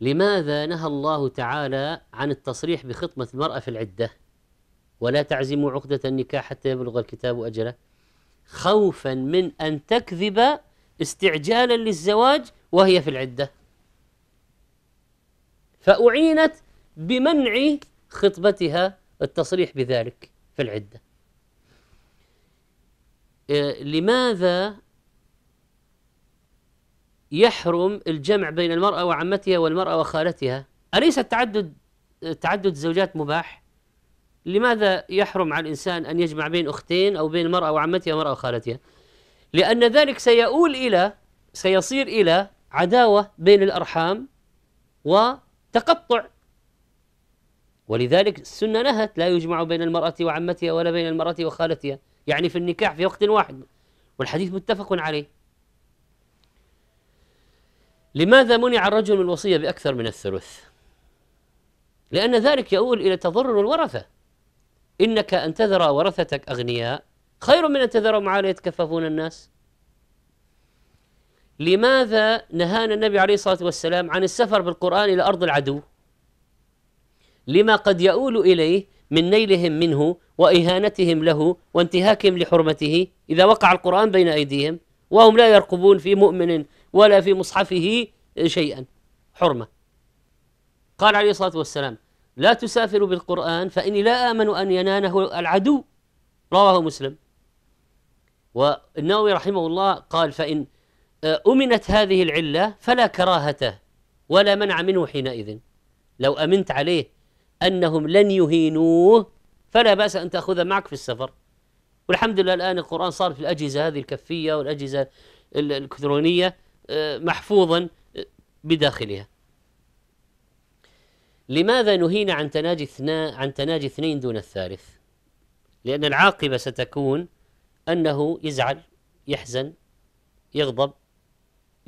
لماذا نهى الله تعالى عن التصريح بخطبة المرأة في العدة ولا تعزموا عقدة النكاح حتى يبلغ الكتاب أجله خوفا من أن تكذب استعجالا للزواج وهي في العدة فأعينت بمنع خطبتها التصريح بذلك في العدة إيه، لماذا يحرم الجمع بين المرأة وعمتها والمرأة وخالتها أليس التعدد تعدد الزوجات مباح؟ لماذا يحرم على الإنسان أن يجمع بين أختين أو بين المرأة وعمتها ومرأة وخالتها؟ لأن ذلك سيؤول إلى سيصير إلى عداوة بين الأرحام وتقطع ولذلك السنة نهت لا يجمع بين المرأة وعمتها ولا بين المرأة وخالتها يعني في النكاح في وقت واحد والحديث متفق عليه لماذا منع الرجل من الوصية بأكثر من الثلث لأن ذلك يؤول إلى تضرر الورثة إنك أن تذر ورثتك أغنياء خير من أن تذرهم عالة يتكففون الناس لماذا نهانا النبي عليه الصلاة والسلام عن السفر بالقرآن إلى أرض العدو لما قد يؤول إليه من نيلهم منه وإهانتهم له وانتهاكهم لحرمته إذا وقع القرآن بين أيديهم وهم لا يرقبون في مؤمن ولا في مصحفه شيئا حرمة قال عليه الصلاة والسلام لا تسافروا بالقرآن فإني لا آمن أن يناله العدو رواه مسلم والنووي رحمه الله قال فإن أمنت هذه العلة فلا كراهته ولا منع منه حينئذ لو أمنت عليه أنهم لن يهينوه فلا بأس أن تأخذ معك في السفر والحمد لله الآن القرآن صار في الأجهزة هذه الكفية والأجهزة الإلكترونية محفوظا بداخلها لماذا نهينا عن تناجي اثنان عن تناجي اثنين دون الثالث لأن العاقبة ستكون أنه يزعل يحزن يغضب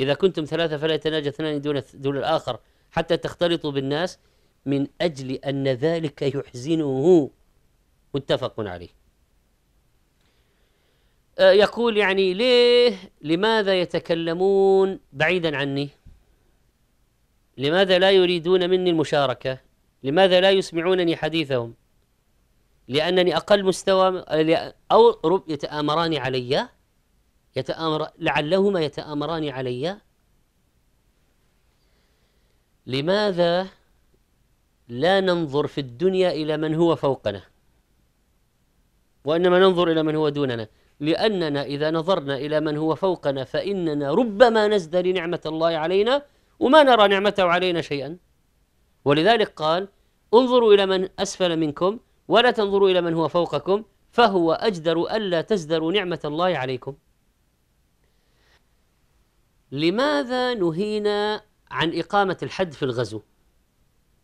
إذا كنتم ثلاثة فلا يتناجى اثنان دون دون الآخر حتى تختلطوا بالناس من أجل أن ذلك يحزنه متفق عليه آه، يقول يعني ليه لماذا يتكلمون بعيدا عني لماذا لا يريدون مني المشاركة لماذا لا يسمعونني حديثهم لأنني أقل مستوى أو رب يتآمران علي يتآمر لعلهما يتآمران علي لماذا لا ننظر في الدنيا إلى من هو فوقنا وإنما ننظر إلى من هو دوننا لأننا إذا نظرنا إلى من هو فوقنا فإننا ربما نزدري نعمة الله علينا وما نرى نعمته علينا شيئا ولذلك قال انظروا إلى من أسفل منكم ولا تنظروا إلى من هو فوقكم فهو أجدر ألا تزدروا نعمة الله عليكم لماذا نهينا عن إقامة الحد في الغزو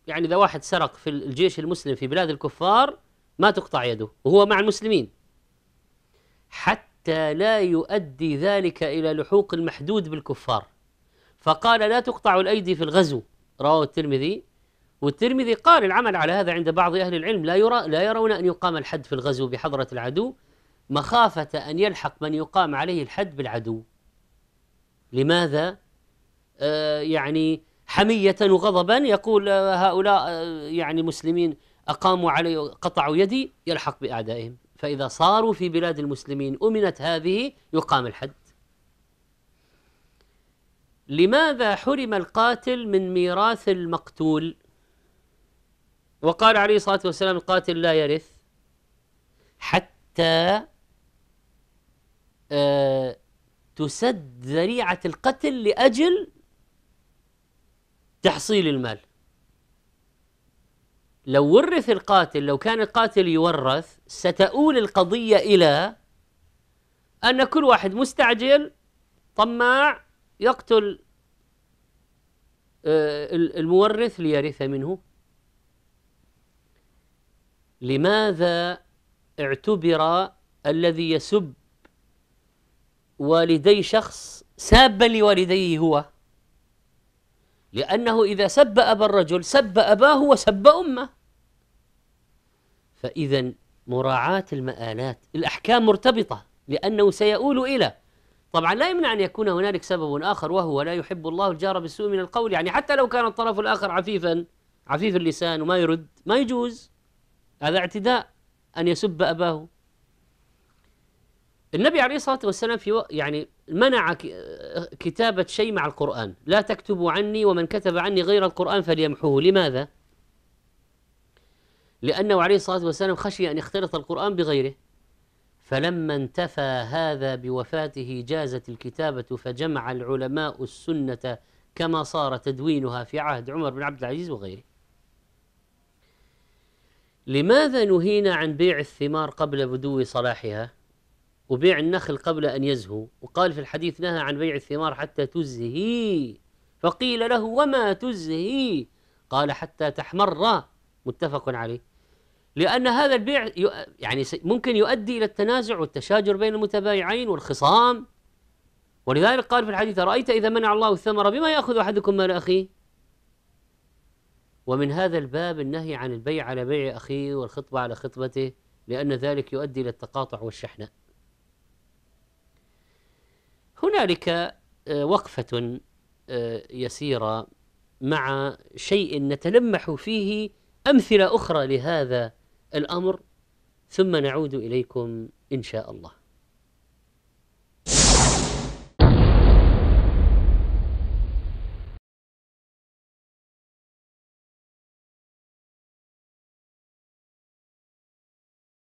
يعني إذا واحد سرق في الجيش المسلم في بلاد الكفار ما تقطع يده وهو مع المسلمين حتى لا يؤدي ذلك إلى لحوق المحدود بالكفار فقال لا تقطع الأيدي في الغزو رواه الترمذي والترمذي قال العمل على هذا عند بعض أهل العلم لا يرى لا يرون أن يقام الحد في الغزو بحضرة العدو مخافة أن يلحق من يقام عليه الحد بالعدو لماذا؟ آه يعني حمية وغضبا يقول آه، هؤلاء آه، يعني مسلمين أقاموا علي قطعوا يدي يلحق بأعدائهم فإذا صاروا في بلاد المسلمين أمنت هذه يقام الحد لماذا حرم القاتل من ميراث المقتول وقال عليه الصلاة والسلام القاتل لا يرث حتى آه تسد ذريعة القتل لأجل تحصيل المال لو ورث القاتل لو كان القاتل يورث ستؤول القضية إلى أن كل واحد مستعجل طماع يقتل آه، المورث ليرث منه لماذا اعتبر الذي يسب والدي شخص سابا لوالديه هو لأنه إذا سب أبا الرجل سب أباه وسب أمه فإذا مراعاة المآلات الأحكام مرتبطة لأنه سيؤول إلى طبعا لا يمنع أن يكون هنالك سبب آخر وهو لا يحب الله الجار بالسوء من القول يعني حتى لو كان الطرف الآخر عفيفا عفيف اللسان وما يرد ما يجوز هذا اعتداء أن يسب أباه النبي عليه الصلاة والسلام في و... يعني منع كتابة شيء مع القرآن لا تكتبوا عني ومن كتب عني غير القرآن فليمحوه لماذا؟ لأنه عليه الصلاة والسلام خشي أن يختلط القرآن بغيره فلما انتفى هذا بوفاته جازت الكتابة فجمع العلماء السنة كما صار تدوينها في عهد عمر بن عبد العزيز وغيره لماذا نهينا عن بيع الثمار قبل بدو صلاحها؟ وبيع النخل قبل أن يزهو وقال في الحديث نهى عن بيع الثمار حتى تزهي فقيل له وما تزهي قال حتى تحمر متفق عليه لأن هذا البيع يعني ممكن يؤدي إلى التنازع والتشاجر بين المتبايعين والخصام ولذلك قال في الحديث رأيت إذا منع الله الثمر بما يأخذ أحدكم مال أخيه ومن هذا الباب النهي عن البيع على بيع أخيه والخطبة على خطبته لأن ذلك يؤدي إلى التقاطع والشحنة هنالك آه، وقفة آه، يسيرة مع شيء نتلمح فيه أمثلة أخرى لهذا الأمر ثم نعود إليكم إن شاء الله